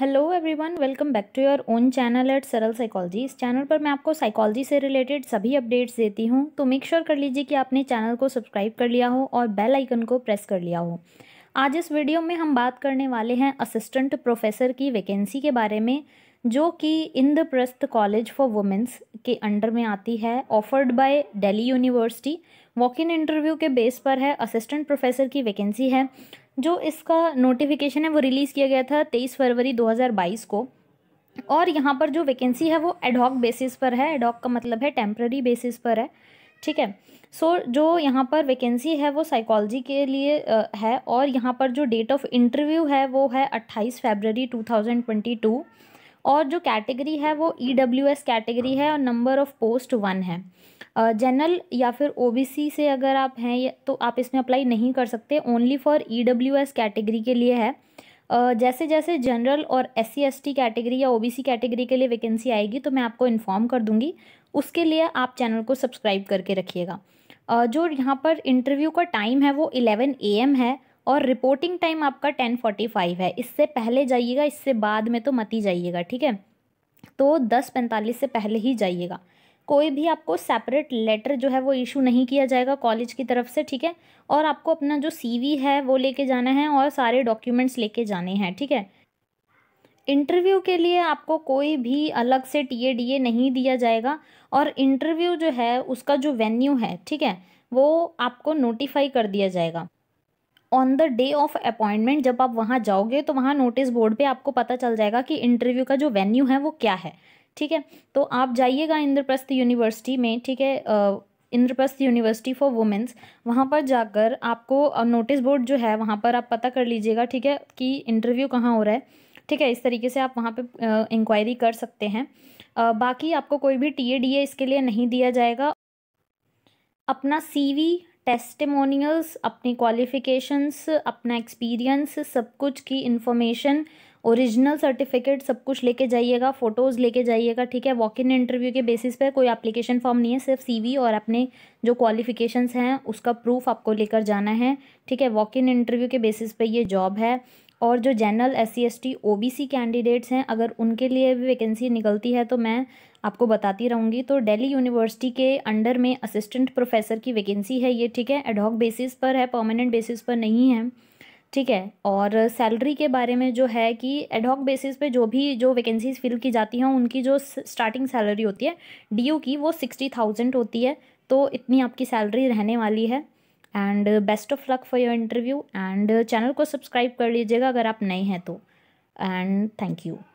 hello everyone welcome back to your own channel at Saral psychology इस channel पर मैं आपको साइकोलॉजी से रिलेटेड सभी अपडेट्स देती हूँ तो मेक श्योर sure कर लीजिए कि आपने चैनल को सब्सक्राइब कर लिया हो और बेल आइकन को प्रेस कर लिया हो आज इस वीडियो में हम बात करने वाले हैं असिस्टेंट प्रोफेसर की वैकेंसी के बारे में जो कि इंद्रप्रस्थ कॉलेज फॉर वुमेंस के अंडर में आती है offered by Delhi university walk in interview के बेस पर है असिस्टेंट प्रोफेसर की वैकेंसी है जो इसका नोटिफिकेशन है वो रिलीज़ किया गया था तेईस फरवरी दो को और यहाँ पर जो वैकेंसी है वो एडॉक बेसिस पर है एडॉक का मतलब है टेम्प्ररी बेसिस पर है ठीक है सो so, जो यहाँ पर वैकेंसी है वो साइकोलॉजी के लिए है और यहाँ पर जो डेट ऑफ इंटरव्यू है वो है थाउजेंड फरवरी टू और जो कैटेगरी है वो ई डब्ल्यू एस कैटेगरी है और नंबर ऑफ पोस्ट वन है जनरल या फिर ओ बी सी से अगर आप हैं तो आप इसमें अप्लाई नहीं कर सकते only for E W S category के लिए है जैसे जैसे जनरल और S C S T category या ओ बी सी कैटेगरी के लिए वैकेंसी आएगी तो मैं आपको इन्फॉर्म कर दूंगी उसके लिए आप चैनल को सब्सक्राइब करके रखिएगा जो यहाँ पर इंटरव्यू का टाइम है वो इलेवन ए एम है और रिपोर्टिंग टाइम आपका टेन फोर्टी फाइव है इससे पहले जाइएगा इससे बाद में तो मत ही जाइएगा ठीक है तो दस पैंतालीस से पहले ही जाइएगा कोई भी आपको सेपरेट लेटर जो है वो इशू नहीं किया जाएगा कॉलेज की तरफ से ठीक है और आपको अपना जो सी है वो लेके जाना है और सारे डॉक्यूमेंट्स लेके जाने हैं ठीक है इंटरव्यू के लिए आपको कोई भी अलग से टी ए डी ए नहीं दिया जाएगा और इंटरव्यू जो है उसका जो वेन्यू है ठीक है वो आपको नोटिफाई कर दिया जाएगा on the day of appointment जब आप वहाँ जाओगे तो वहाँ नोटिस बोर्ड पे आपको पता चल जाएगा कि इंटरव्यू का जो वेन्यू है वो क्या है ठीक है तो आप जाइएगा इंद्रप्रस्थ यूनिवर्सिटी में ठीक है इंद्रप्रस्थ यूनिवर्सिटी फॉर वुमेंस वहाँ पर जाकर आपको नोटिस बोर्ड जो है वहाँ पर आप पता कर लीजिएगा ठीक है कि इंटरव्यू कहाँ हो रहा है ठीक है इस तरीके से आप वहाँ पे इंक्वायरी कर सकते हैं आ, बाकी आपको कोई भी टी ए डी ए इसके लिए नहीं दिया जाएगा अपना सी वी टेस्टिमोनियल्स अपनी क्वालिफ़िकेशंस अपना एक्सपीरियंस सब कुछ की इन्फॉर्मेशन ओरिजिनल सर्टिफिकेट सब कुछ लेके जाइएगा फ़ोटोज़ लेके जाइएगा ठीक है वॉक इन इंटरव्यू के बेसिस पे कोई एप्लीकेशन फॉर्म नहीं है सिर्फ सीवी और अपने जो क्वालिफ़िकेशंस हैं उसका प्रूफ आपको लेकर जाना है ठीक है वॉक इन इंटरव्यू के बेसिस पे ये जॉब है और जो general S C S T O B C candidates हैं अगर उनके लिए भी वैकेंसी निकलती है तो मैं आपको बताती रहूँगी तो दिल्ली यूनिवर्सिटी के अंडर में असिस्टेंट प्रोफेसर की वैकेंसी है ये ठीक है एडॉक बेसिस पर है परमानेंट बेसिस पर नहीं है ठीक है और सैलरी के बारे में जो है कि एडहॉक बेसिस पे जो भी जो वैकेंसीज फिल की जाती हैं उनकी जो स्टार्टिंग सैलरी होती है डी की वो सिक्सटी थाउजेंड होती है तो इतनी आपकी सैलरी रहने वाली है and best of luck for your interview and channel को सब्सक्राइब कर लीजिएगा अगर आप नए हैं तो एंड थैंक यू